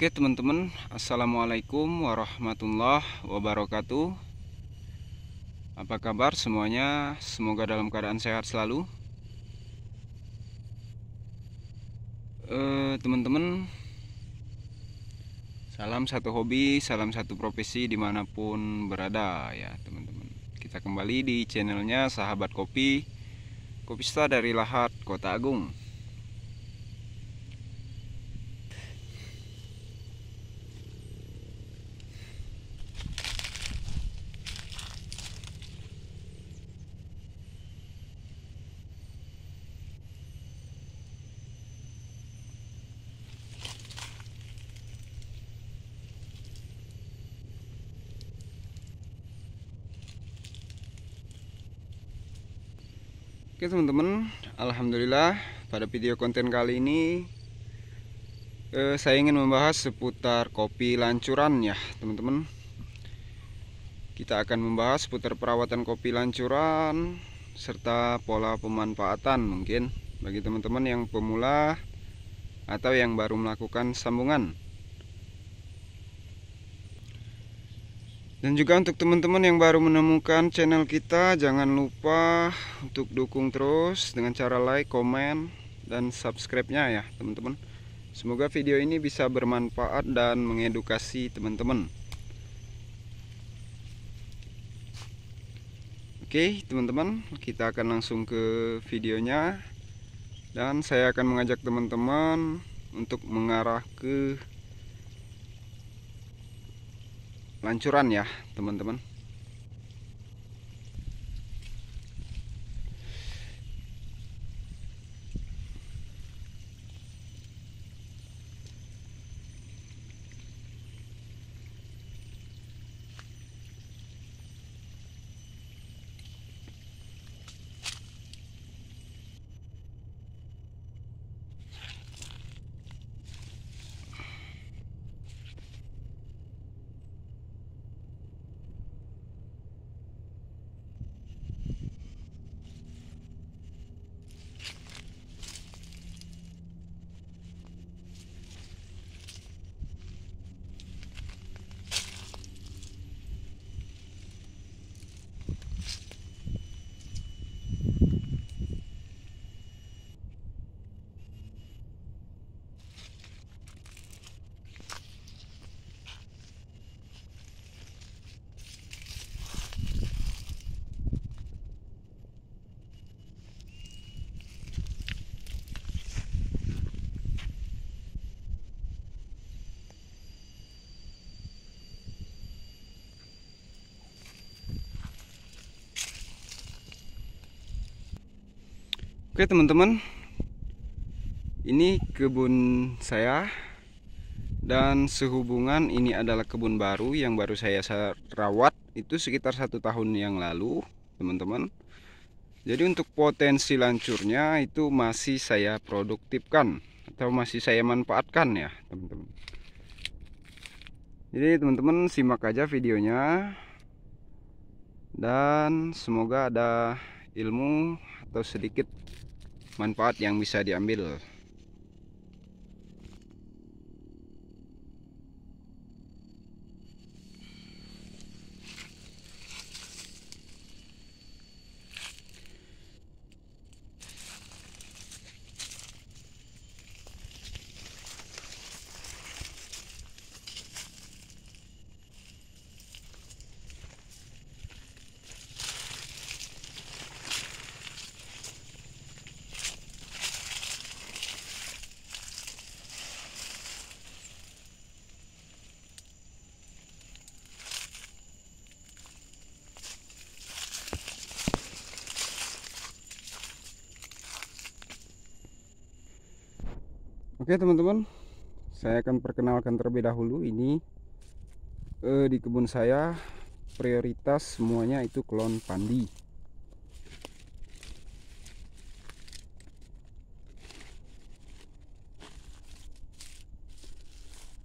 Oke teman-teman Assalamualaikum warahmatullahi wabarakatuh Apa kabar semuanya Semoga dalam keadaan sehat selalu eh, Teman-teman Salam satu hobi Salam satu profesi dimanapun berada ya teman-teman Kita kembali di channelnya Sahabat Kopi Kopista dari Lahat Kota Agung Oke teman-teman, Alhamdulillah pada video konten kali ini eh, Saya ingin membahas seputar kopi lancuran ya teman-teman Kita akan membahas seputar perawatan kopi lancuran Serta pola pemanfaatan mungkin Bagi teman-teman yang pemula atau yang baru melakukan sambungan Dan juga untuk teman-teman yang baru menemukan channel kita, jangan lupa untuk dukung terus dengan cara like, komen, dan subscribe-nya ya teman-teman. Semoga video ini bisa bermanfaat dan mengedukasi teman-teman. Oke teman-teman, kita akan langsung ke videonya. Dan saya akan mengajak teman-teman untuk mengarah ke lancuran ya teman-teman Oke teman-teman Ini kebun saya Dan sehubungan ini adalah kebun baru Yang baru saya rawat Itu sekitar satu tahun yang lalu Teman-teman Jadi untuk potensi lancurnya Itu masih saya produktifkan Atau masih saya manfaatkan ya teman-teman Jadi teman-teman simak aja videonya Dan semoga ada ilmu atau sedikit manfaat yang bisa diambil Oke teman-teman Saya akan perkenalkan terlebih dahulu Ini eh, Di kebun saya Prioritas semuanya itu klon pandi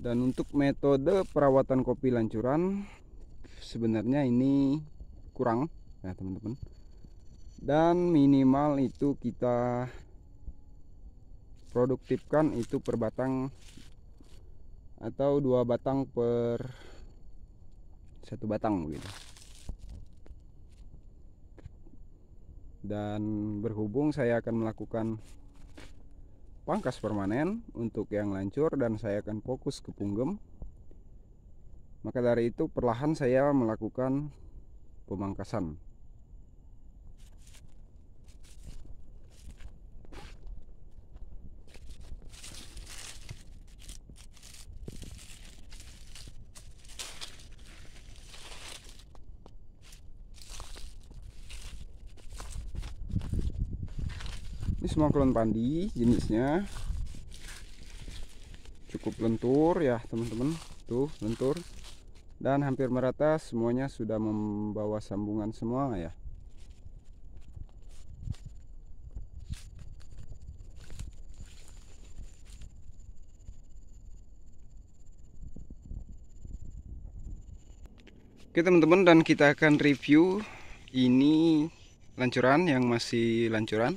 Dan untuk metode perawatan kopi lancuran sebenarnya ini kurang ya teman-teman. Dan minimal itu kita produktifkan itu per batang atau dua batang per satu batang begitu dan berhubung saya akan melakukan pangkas permanen untuk yang lancur dan saya akan fokus ke punggem maka dari itu perlahan saya melakukan pemangkasan semua klon pandi jenisnya cukup lentur ya teman-teman tuh lentur dan hampir merata semuanya sudah membawa sambungan semua ya Oke teman-teman dan kita akan review ini lancuran yang masih lancuran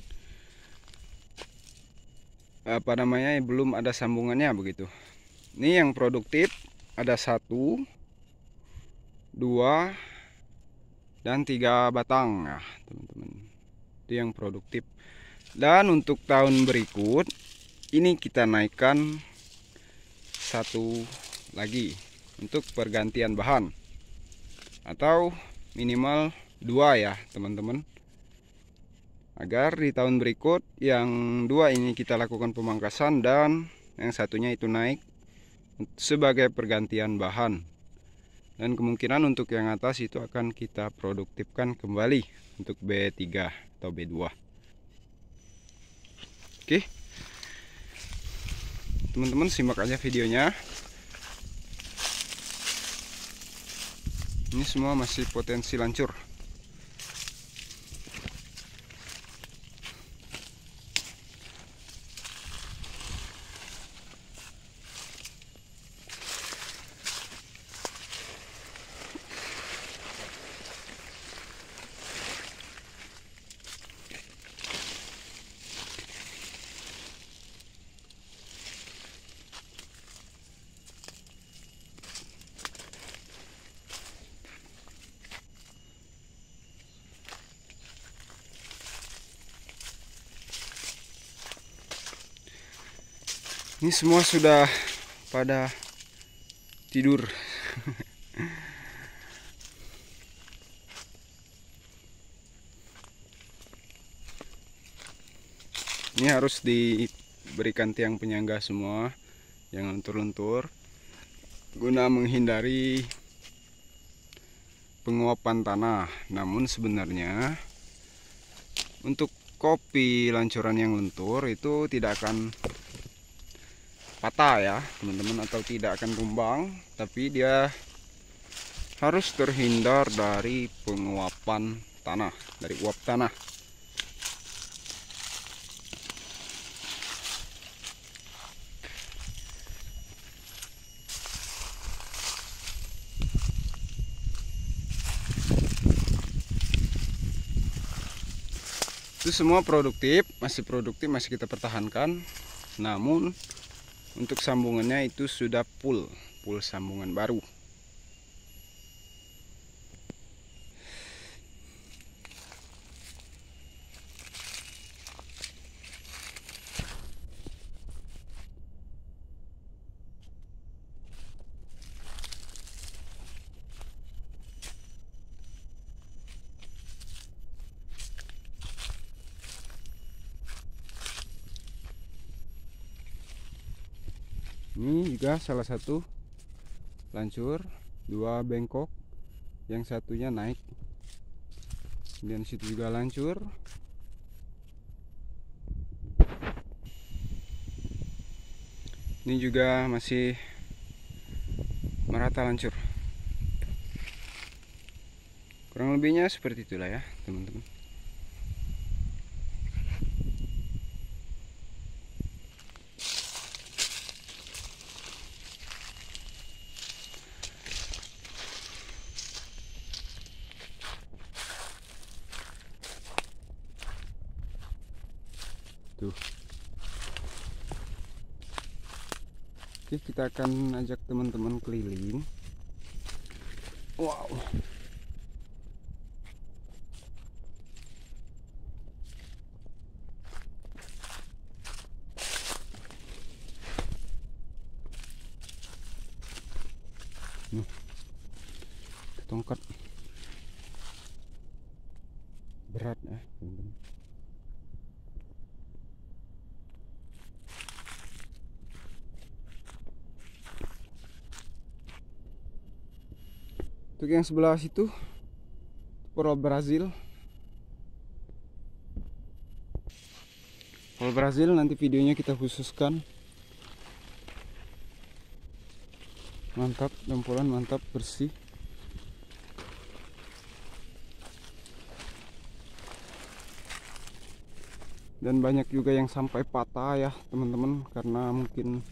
apa namanya belum ada sambungannya begitu ini yang produktif ada satu dua dan tiga batang ya teman-teman itu yang produktif dan untuk tahun berikut ini kita naikkan satu lagi untuk pergantian bahan atau minimal dua ya teman-teman agar di tahun berikut yang dua ini kita lakukan pemangkasan dan yang satunya itu naik sebagai pergantian bahan dan kemungkinan untuk yang atas itu akan kita produktifkan kembali untuk B3 atau B2 oke teman-teman simak aja videonya ini semua masih potensi lancur ini semua sudah pada tidur ini harus diberikan tiang penyangga semua yang luntur-luntur guna menghindari penguapan tanah namun sebenarnya untuk kopi lancuran yang lentur itu tidak akan patah ya teman-teman atau tidak akan tumbang tapi dia harus terhindar dari penguapan tanah dari uap tanah itu semua produktif masih produktif masih kita pertahankan namun untuk sambungannya itu sudah full full sambungan baru ini juga salah satu lancur dua bengkok yang satunya naik dan situ juga lancur ini juga masih merata lancur kurang lebihnya seperti itulah ya teman-teman Oke, kita akan ajak teman-teman keliling. Wow. Tongkat. Berat Eh. untuk yang sebelah situ Pulau Brazil Pulau Brazil nanti videonya kita khususkan mantap jompolan mantap bersih dan banyak juga yang sampai patah ya teman-teman karena mungkin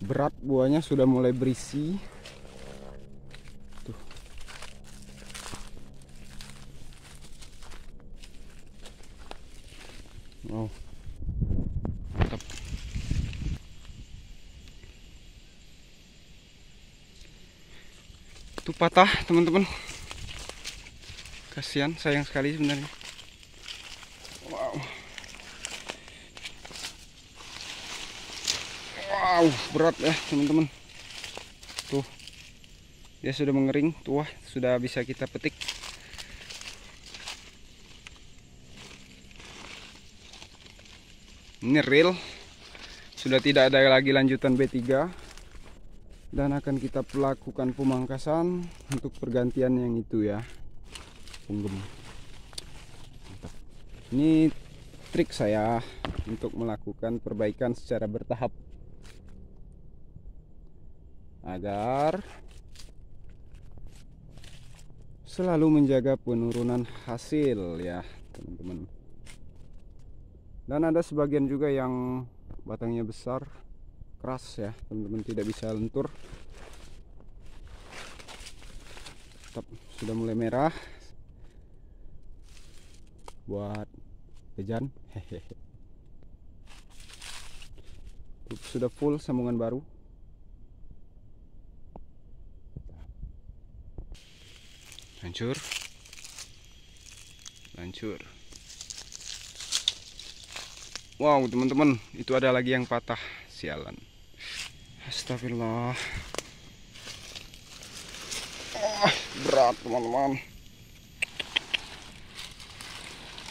berat buahnya sudah mulai berisi oh. mantap itu patah teman-teman kasihan sayang sekali sebenarnya wow wow berat ya teman-teman tuh dia sudah mengering tuah sudah bisa kita petik ini real sudah tidak ada lagi lanjutan B3 dan akan kita lakukan pemangkasan untuk pergantian yang itu ya punggung ini trik saya untuk melakukan perbaikan secara bertahap agar selalu menjaga penurunan hasil ya teman-teman dan ada sebagian juga yang batangnya besar keras ya teman-teman tidak bisa lentur tetap sudah mulai merah buat jajan hehehe sudah full sambungan baru hancur hancur Wow teman-teman itu ada lagi yang patah Sialan Astagfirullah oh, Berat teman-teman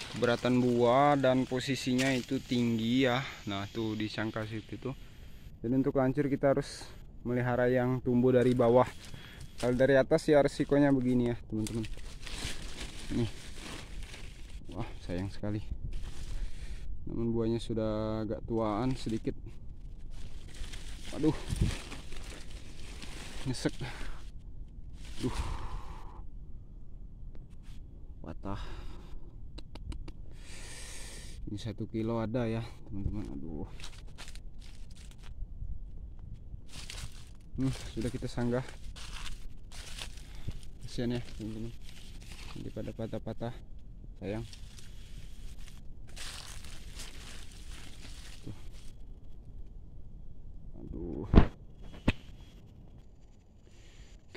Keberatan buah dan posisinya itu tinggi ya Nah tuh di sangka situ tuh Jadi untuk lancur kita harus melihara yang tumbuh dari bawah Kalau dari atas ya resikonya begini ya teman-teman Nih Wah sayang sekali namun buahnya sudah agak tuaan sedikit aduh nyesek aduh patah ini satu kilo ada ya teman-teman aduh hmm, sudah kita sanggah kesian ya teman-teman jadi pada patah-patah sayang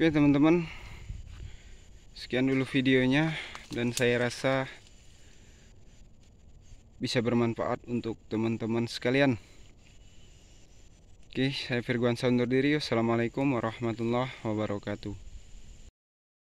Oke teman-teman Sekian dulu videonya Dan saya rasa Bisa bermanfaat untuk teman-teman sekalian Oke saya Firguan undur diri Assalamualaikum warahmatullahi wabarakatuh